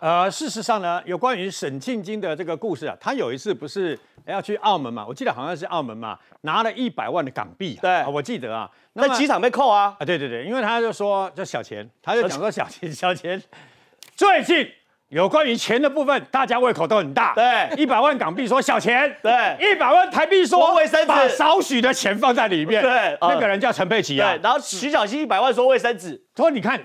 呃，事实上呢，有关于沈庆金的这个故事啊，他有一次不是要去澳门嘛，我记得好像是澳门嘛，拿了一百万的港币啊，对，我记得啊，在机场被扣啊，啊，对对对，因为他就说叫小钱，他就讲说小钱 小钱，最近有关于钱的部分，大家胃口都很大，对，一百万港币说小钱，对，一百万台币说把少许的钱放在里面，对，那个人叫陈佩琪啊，然后徐小溪一百万说卫生纸，说你看。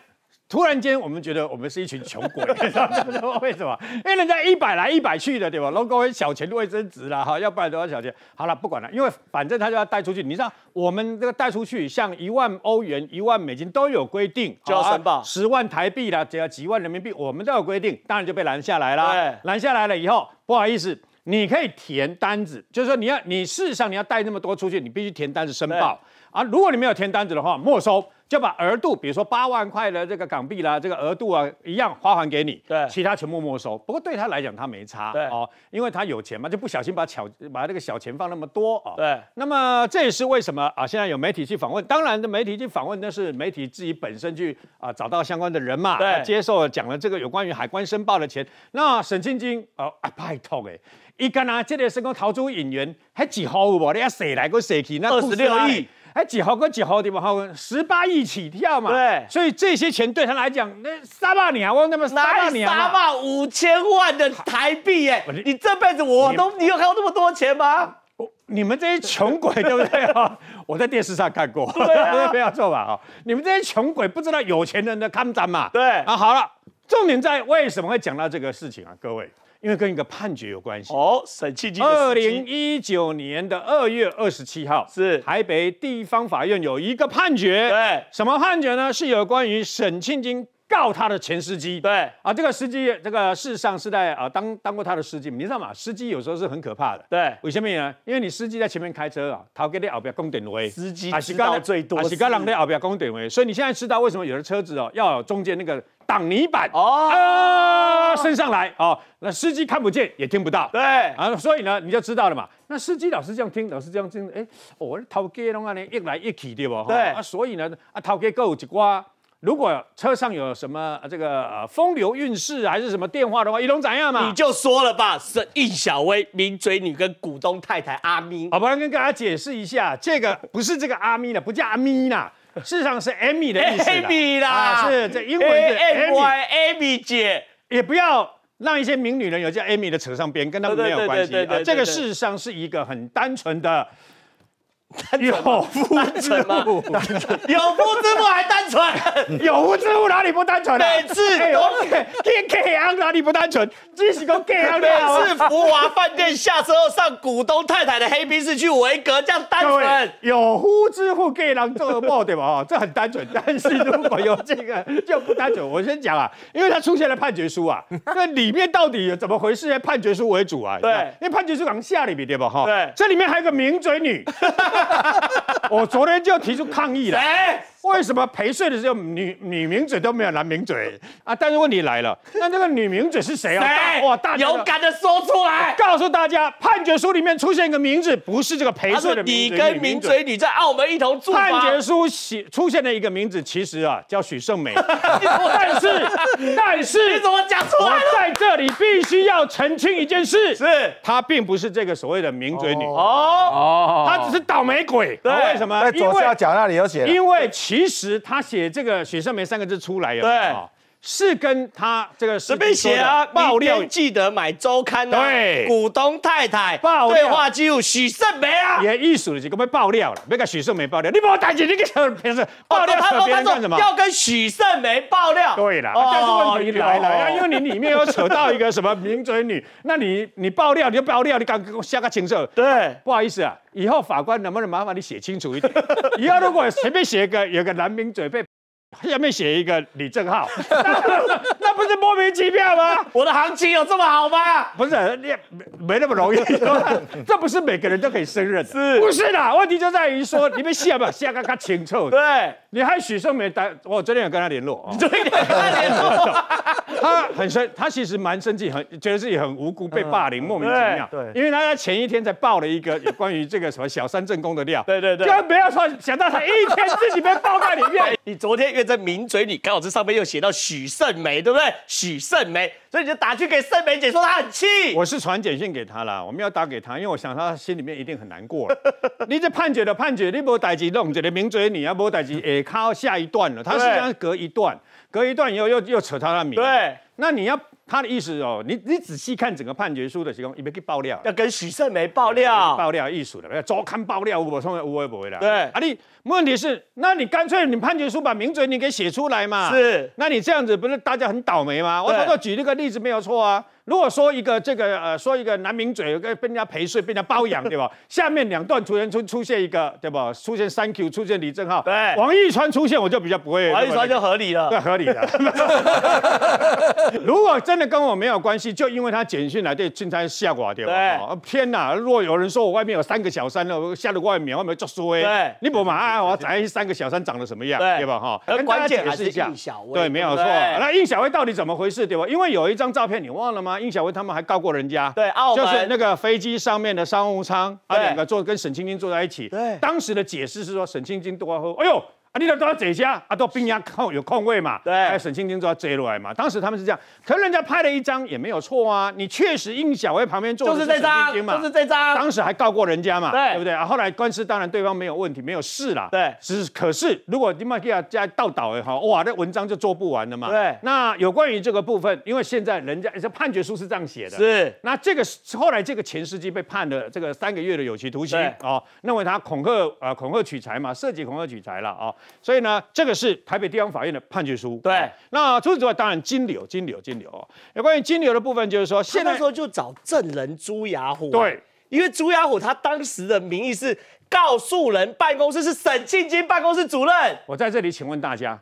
突然间，我们觉得我们是一群穷鬼，知道吗？为什么？因为人家一百来一百去的，对吧？Logo 小钱会增值啦，哈，要不然多少小钱？好了，不管了，因为反正他就要带出去。你知道，我们这个带出去，像一万欧元、一万美金都有规定，就要申报十万台币啦，只要几万人民币，我们都有规定，当然就被拦下来了。拦下来了以后，不好意思，你可以填单子，就是说你要你事实上你要带那么多出去，你必须填单子申报啊。如果你没有填单子的话，没收。就把额度，比如说八万块的这个港币啦，这个额度啊，一样发还给你。对，其他全部没收。不过对他来讲，他没差。对，哦，因为他有钱嘛，就不小心把巧把这个小钱放那么多啊。对。那么这也是为什么啊？现在有媒体去访问，当然的媒体去访问，那是媒体自己本身去啊找到相关的人嘛。对。接受讲了这个有关于海关申报的钱。那沈晶晶，哦、啊，拜托，哎，一干拿这类是公逃出演员，还几好无？啵？你还谁来个谁去？那二十六亿。哎，几毫哥几毫的嘛，哈，十八亿起跳嘛，对，所以这些钱对他来讲，那三万年啊，我那么三万年啊，三万五千万的台币耶，你这辈子我都，你有看有那么多钱吗？你们这些穷鬼 对不对啊？我在电视上看过，不要做吧哈，你们这些穷鬼不知道有钱人的看展嘛？对，啊，好了，重点在为什么会讲到这个事情啊，各位。因为跟一个判决有关系。哦，沈庆金。二零一九年的二月二十七号，是台北地方法院有一个判决。对，什么判决呢？是有关于沈庆金。告他的前司机。对啊，这个司机，这个事实上是在啊当当过他的司机，你知道吗？司机有时候是很可怕的。对，为什么呢？因为你司机在前面开车啊，头给你后边供电位。司机是干最多。是干让的后边供电位。所以你现在知道为什么有的车子哦要中间那个挡泥板哦升上来哦？那司机看不见也听不到。对啊，所以呢你就知道了嘛。那司机老是这样听，老是这样听，哎，哦，头给弄啊呢，一来一去对不？对啊，所以呢啊，头给够一挂。如果车上有什么这个风流韵事，还是什么电话的话，一隆怎样嘛？你就说了吧，是易小薇名嘴女跟股东太太阿咪。好，我跟大家解释一下，这个不是这个阿咪的，不叫阿咪啦，事实上是艾米的意思啦，是这英文的 Amy，Amy 姐，也不要让一些名女人有叫 Amy 的扯上边，跟他们没有关系啊。这个事实上是一个很单纯的。有夫之妇，单纯；有夫之妇还单纯？有夫之妇哪里不单纯了？每次东给给龚哪里不单纯？这是个 K 龚没有？每次福华饭店下车后，上股东太太的黑宾室去维格，这样单纯？有夫之妇给龚做噩梦对吧？哦，这很单纯。但是如果有这个就不单纯。我先讲啊，因为他出现了判决书啊，那里面到底有怎么回事？判决书为主啊。对，因为判决书讲下里面对吧？哈。对。这里面还有个名嘴女。我昨天就要提出抗议了。为什么陪睡的时候女女名嘴都没有男名嘴啊？但是问题来了，那那个女名嘴是谁啊？谁？哇！大勇敢的说出来，告诉大家，判决书里面出现一个名字，不是这个陪睡的。你跟名嘴女在澳门一同住。判决书写出现的一个名字，其实啊，叫许胜美。但是，但是你怎么讲错？在这里必须要澄清一件事：是她并不是这个所谓的名嘴女。哦，她只是倒霉鬼。对，为什么？在左下角那里有写。因为。其实他写这个“雪上梅”三个字出来呀。是跟他这个随便写啊，爆料，记得买周刊哦。对，股东太太爆对话记录许胜梅啊，演艺术的节目被爆料了，别跟许胜梅爆料，你把我打起来，什么别人爆料别他干什么？要跟许胜梅爆料。对了，但是问题来了，因为你里面有扯到一个什么名嘴女，那你你爆料你就爆料，你敢下个禽兽？对，不好意思啊，以后法官能不能麻烦你写清楚一点？以后如果随便写个有个男名嘴被。下面写一个李正浩。不是莫名其妙吗？我的行情有这么好吗？不是，你没没那么容易，这不是每个人都可以胜任，是？不是的，问题就在于说你被陷吧，陷刚刚清楚。对，你还许胜美，我昨天有跟他联络啊，昨天有跟他联络，他很生，他其实蛮生气，很觉得自己很无辜被霸凌，莫名其妙。对，因为他在前一天才爆了一个关于这个什么小三正宫的料，对对对，更不要说想到他一天自己被爆在里面。你昨天又在抿嘴，你刚好这上面又写到许胜美，对不对？许盛梅。所以你就打去给盛美姐，说她很气。我是传简讯给她啦，我们要打给她，因为我想她心里面一定很难过了。你这判决的判决，你不代志弄这个名嘴，你啊，不代志诶靠下一段了。他是这样隔一段，隔一段以后又又扯他的名。对，那你要他的意思哦，你你仔细看整个判决书的时候，有没有爆料？要跟许盛梅爆料？爆料艺术的，要周刊爆料，我从来不回来。对，啊你问题是，那你干脆你判决书把名嘴你给写出来嘛？是，那你这样子不是大家很倒霉吗？我我举一个。例子没有错啊。如果说一个这个呃，说一个男名嘴，跟被人家陪睡、被人家包养，对吧？下面两段突然出出现一个，对吧？出现三 Q，出现李正浩，对，王一川出现，我就比较不会。王一川就合理了，对，合理了。如果真的跟我没有关系，就因为他简讯来对金餐吓我，对吧？天哪！果有人说我外面有三个小三了，吓得我外面外面作衰，对，你不嘛？我展示三个小三长得什么样，对吧？哈。跟键还是一下，对，没有错。那印小薇到底怎么回事，对吧？因为有一张照片，你忘了吗？殷小薇他们还告过人家，对，就是那个飞机上面的商务舱，他两个坐跟沈青青坐在一起，对，当时的解释是说沈青青多喝，哎呦。啊，你得都要追一下，啊，到冰压空有空位嘛，对，哎，沈晶晶就要追过来嘛。当时他们是这样，可人家拍了一张也没有错啊，你确实应小薇旁边坐就是这张嘛，就是这张。当时还告过人家嘛，对不对？啊，后来官司当然对方没有问题，没有事啦。对，只可是如果你玛利亚加倒倒了哈，哇，那文章就做不完了嘛。对，那有关于这个部分，因为现在人家这判决书是这样写的，是。那这个后来这个前司机被判了这个三个月的有期徒刑哦，认为他恐吓呃恐吓取财嘛，涉及恐吓取财了啊。所以呢，这个是台北地方法院的判决书。对，那除此之外，当然金流、金流、金流哦。有关于金流的部分，就是说，现在说就找证人朱雅虎。对，因为朱雅虎他当时的名义是告诉人办公室是沈庆金办公室主任。我在这里请问大家，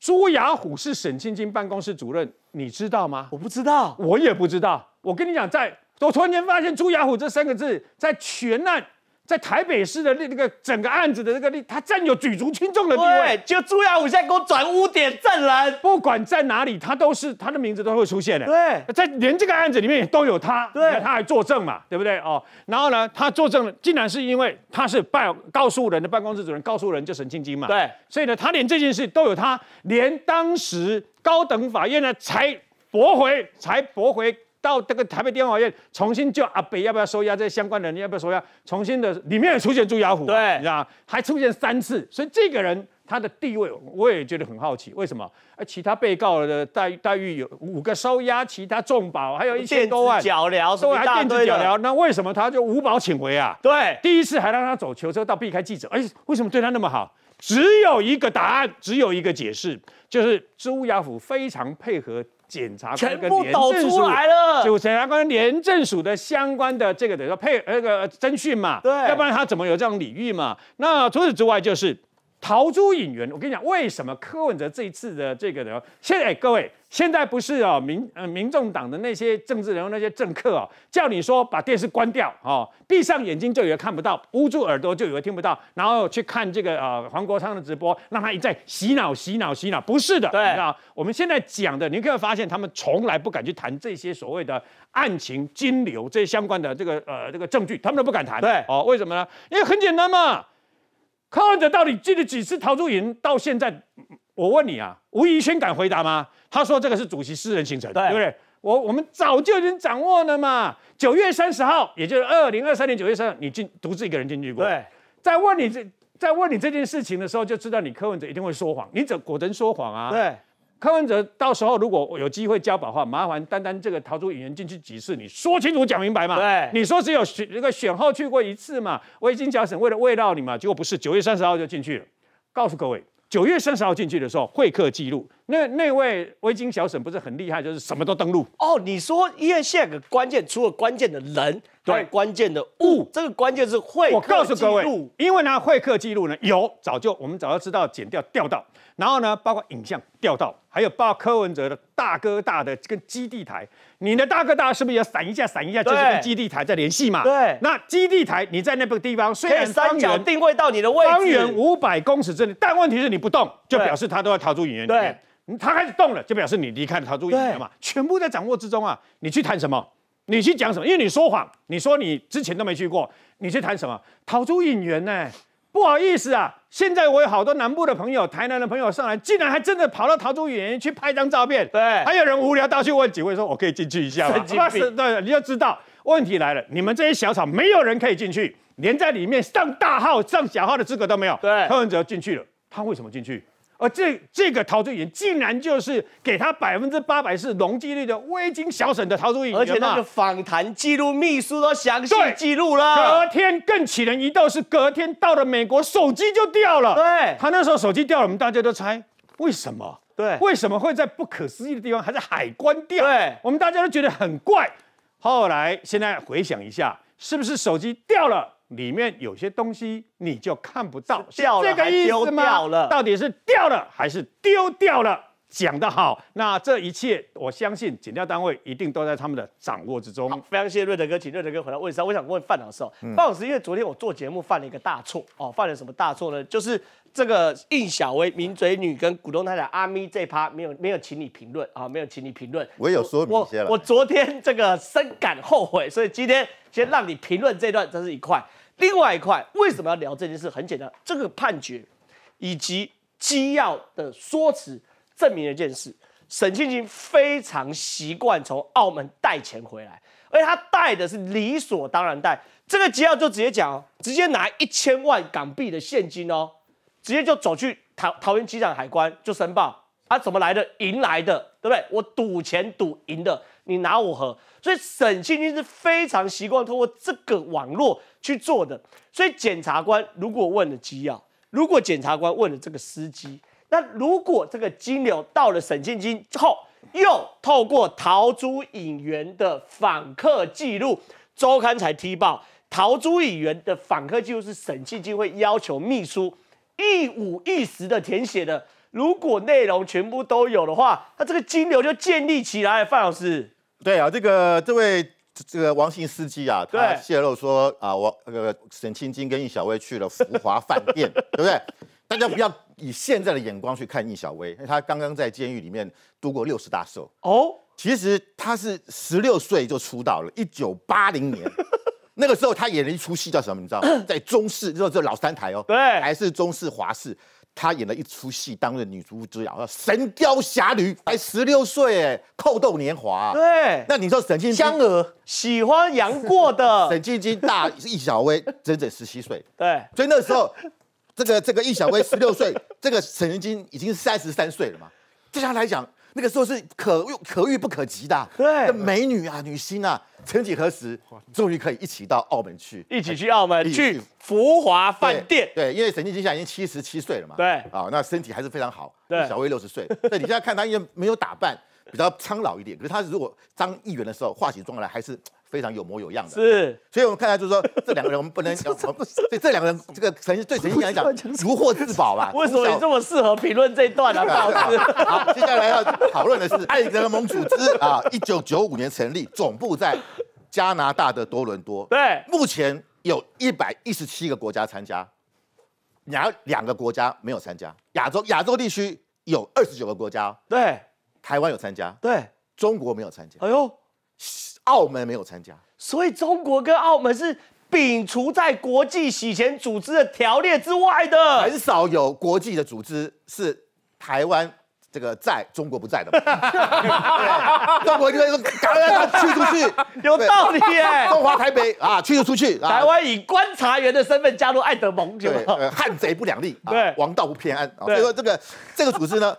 朱雅虎是沈庆金办公室主任，你知道吗？我不知道，我也不知道。我跟你讲，在我突然间发现朱雅虎这三个字在全案。在台北市的那那个整个案子的那个例，他占有举足轻重的地位。就朱亚武现在给我转污点证人，不管在哪里，他都是他的名字都会出现的。对，在连这个案子里面都有他，对，他还作证嘛，对不对？哦，然后呢，他作证竟然是因为他是办告诉人的办公室主任，告诉人就沈庆金嘛。对，所以呢，他连这件事都有他，连当时高等法院呢才驳回，才驳回。到这个台北地方法院重新叫阿北要不要收押这些相关人要不要收押？重新的里面也出现朱亚虎，对，你知道还出现三次，所以这个人他的地位我也觉得很好奇，为什么？其他被告的待遇待遇有五个收押，其他重保还有一千多万，都还电子脚镣，那为什么他就五保请回啊？对，第一次还让他走囚车到避开记者，哎，为什么对他那么好？只有一个答案，只有一个解释，就是朱亚虎非常配合。检查全部抖出来了，就检查官廉政署的相关的这个于说配那个侦讯嘛，对，要不然他怎么有这种礼遇嘛？那除此之外就是逃出引援。我跟你讲，为什么柯文哲这一次的这个的现在各位。现在不是啊，民呃民众党的那些政治人物、那些政客啊，叫你说把电视关掉哦，闭上眼睛就以为看不到，捂住耳朵就以为听不到，然后去看这个呃黄国昌的直播，让他一再洗脑、洗脑、洗脑。不是的，对啊，我们现在讲的，你可以发现他们从来不敢去谈这些所谓的案情、金流这些相关的这个呃这个证据，他们都不敢谈。对哦，为什么呢？因为很简单嘛，抗文者到底进了几次逃出营，到现在。我问你啊，吴宜轩敢回答吗？他说这个是主席私人行程，对不对？我我们早就已经掌握了嘛。九月三十号，也就是二零二三年九月三十，你进独自一个人进去过。对，在问你这在问你这件事情的时候，就知道你柯文哲一定会说谎。你怎果真说谎啊？对，柯文哲到时候如果有机会交保的话，麻烦单单这个逃出演员进去几次，你说清楚讲明白嘛。对，你说只有那个选后去过一次嘛？我已经讲省为了，慰劳你嘛，结果不是九月三十号就进去了。告诉各位。九月三十号进去的时候，会客记录。那那位微京小沈不是很厉害，就是什么都登录哦。你说因为现在关键除了关键的人，对关键的物，这个关键是会客记录。因为呢，会客记录呢有早就我们早就知道，剪掉掉到。然后呢，包括影像掉到，还有包括柯文哲的大哥大的跟基地台，你的大哥大是不是要闪一下，闪一下就是跟基地台在联系嘛？对。那基地台你在那个地方虽然三角定位到你的位置，方圆五百公尺之内，但问题是你不动，就表示他都要逃出影语面。他开始动了，就表示你离开了桃竹影园嘛，全部在掌握之中啊！你去谈什么？你去讲什么？因为你说谎，你说你之前都没去过，你去谈什么？桃竹影园呢？不好意思啊，现在我有好多南部的朋友、台南的朋友上来，竟然还真的跑到桃竹影园去拍张照片。对，还有人无聊到去问几位说：“我可以进去一下？”吗？”对，你就知道问题来了。你们这些小厂没有人可以进去，连在里面上大号、上小号的资格都没有。对，柯文哲进去了，他为什么进去？而这这个陶醉云，竟然就是给他百分之八百是容积率的微金小沈的陶醉云，而且那个访谈记录秘书都详细记录了。隔天更起人一道是隔天到了美国，手机就掉了。对，他那时候手机掉了，我们大家都猜为什么？对，为什么会在不可思议的地方，还在海关掉？对，我们大家都觉得很怪。后来现在回想一下，是不是手机掉了？里面有些东西你就看不到，是这个意思吗？掉了，到底是掉了还是丢掉了？讲得好，那这一切我相信检调单位一定都在他们的掌握之中。非常谢谢瑞德哥，请瑞德哥回来问下，我想问范老师哦，范老师，因为昨天我做节目犯了一个大错哦，犯了什么大错呢？就是这个应小薇、名嘴女跟股东太太阿咪这趴没有没有请你评论啊，没有请你评论，我有说明。我我昨天这个深感后悔，所以今天先让你评论这段，这是一块。另外一块，为什么要聊这件事？很简单，这个判决以及机要的说辞，证明了一件事：沈庆清非常习惯从澳门带钱回来，而且他带的是理所当然带。这个机要就直接讲哦，直接拿一千万港币的现金哦，直接就走去桃桃园机场海关就申报。他怎么来的？赢来的，对不对？我赌钱赌赢的，你拿我何？所以沈庆军是非常习惯通过这个网络去做的。所以检察官如果问了机要，如果检察官问了这个司机，那如果这个金流到了沈庆军之后，又透过陶朱影援的访客记录，周刊才踢爆陶朱影援的访客记录是沈庆军会要求秘书一五一十的填写的。如果内容全部都有的话，他这个金流就建立起来范老师。对啊，这个这位这个王姓司机啊，他泄露说啊，我那个沈青金跟易小薇去了福华饭店，对不对？大家不要以现在的眼光去看易小薇，因为他刚刚在监狱里面度过六十大寿哦。其实他是十六岁就出道了，一九八零年，那个时候他演了一出戏叫什么？你知道？在中视，就是老三台哦，对，还是中视华视。他演了一出戏，担任女主角，叫《神雕侠侣》，才十六岁，哎，扣豆年华。对，那你说沈青香儿喜欢杨过的，沈静晶大是易小薇整整十七岁。对，所以那时候，这个这个易小薇十六岁，这个沈静晶已经三十三岁了嘛？对样来讲。那个时候是可遇可遇不可及的，对美女啊，女星啊，曾几何时，终于可以一起到澳门去，一起去澳门去福华饭店。对，因为沈现在已经七十七岁了嘛，对，啊，那身体还是非常好。对，小威六十岁，对，你现在看她因为没有打扮。比较苍老一点，可是他如果当议员的时候化起妆来，还是非常有模有样的。是，所以我们看来就是说，这两个人我们不能，所 以这两个人这个陈对陈院来讲如获至宝吧？为什么这么适合评论这段啊？好，接下来要讨论的是爱德蒙组织啊，一九九五年成立，总部在加拿大的多伦多。对，目前有一百一十七个国家参加，两两个国家没有参加。亚洲亚洲地区有二十九个国家。对。台湾有参加，对，中国没有参加，哎呦，澳门没有参加，所以中国跟澳门是摒除在国际洗钱组织的条列之外的。很少有国际的组织是台湾这个在，中国不在的。中国就是赶着去出去，有道理耶。中华台北啊，去得出去。台湾以观察员的身份加入爱德蒙就对，汉贼不两立，对，王道不偏安。所以说这个这个组织呢。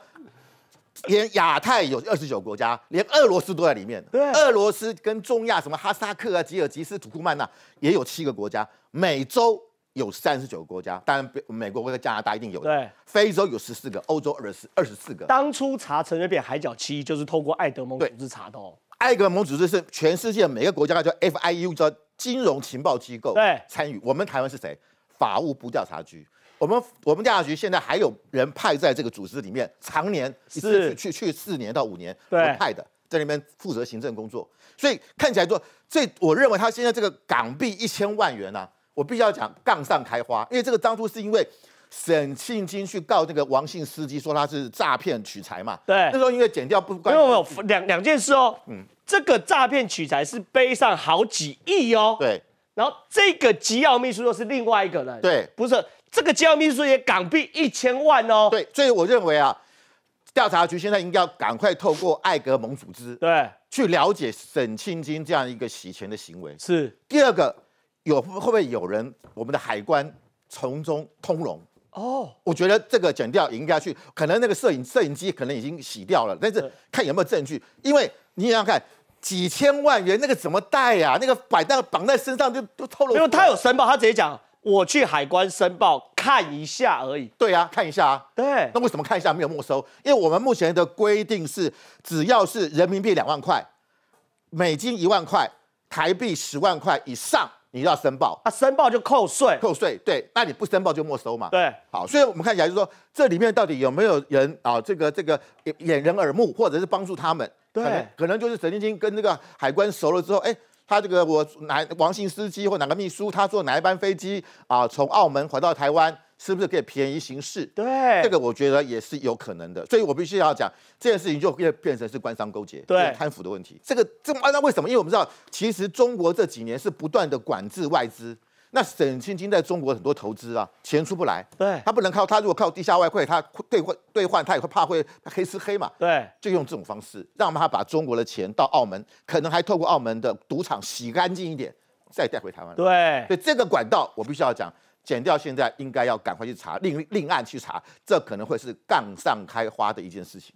连亚太有二十九国家，连俄罗斯都在里面。对，俄罗斯跟中亚什么哈萨克啊、吉尔吉斯、土库曼啊，也有七个国家。美洲有三十九个国家，当然美国跟加拿大一定有的。对，非洲有十四个，欧洲二十二十四个。当初查陈水扁海角七，就是透过爱德蒙组织查到。爱德蒙组织是全世界每个国家叫 FIU，叫金融情报机构。对，参与我们台湾是谁？法务部调查局。我们我们调查局现在还有人派在这个组织里面，常年是去去四年到五年派的，在里面负责行政工作，所以看起来说，这我认为他现在这个港币一千万元啊，我必须要讲杠上开花，因为这个当初是因为沈庆金去告那个王姓司机说他是诈骗取财嘛，对，那时候因为减掉不，因为有两两件事哦，嗯，这个诈骗取财是背上好几亿哦，对，然后这个机要秘书又是另外一个人，对，不是。这个交易书也港币一千万哦。对，所以我认为啊，调查局现在应该赶快透过爱格蒙组织，对，去了解沈清金这样一个洗钱的行为。是。第二个，有会不会有人我们的海关从中通融？哦，我觉得这个剪掉应该去，可能那个摄影摄影机可能已经洗掉了，但是看有没有证据。因为你想想看，几千万元那个怎么带呀？那个摆带绑在身上就都透露。因为他有申报，他直接讲。我去海关申报看一下而已。对啊，看一下啊。对。那为什么看一下没有没收？因为我们目前的规定是，只要是人民币两万块、美金一万块、台币十万块以上，你就要申报。啊，申报就扣税。扣税，对。那你不申报就没收嘛？对。好，所以我们看起来就是说，这里面到底有没有人啊？这个这个掩掩人耳目，或者是帮助他们？对。可能就是神经金跟这个海关熟了之后，哎。他这个我哪王姓司机或哪个秘书，他坐哪一班飞机啊？从澳门回到台湾，是不是可以便宜行事？对，这个我觉得也是有可能的。所以我必须要讲这件事情，就变变成是官商勾结、对贪腐的问题。这个这那为什么？因为我们知道，其实中国这几年是不断的管制外资。那沈青青在中国很多投资啊，钱出不来，对他不能靠他如果靠地下外汇，他兑换兑换他也会怕会黑吃黑嘛，对，就用这种方式，让他把中国的钱到澳门，可能还透过澳门的赌场洗干净一点，再带回台湾。对，所以这个管道我必须要讲，减掉现在应该要赶快去查，另另案去查，这可能会是杠上开花的一件事情。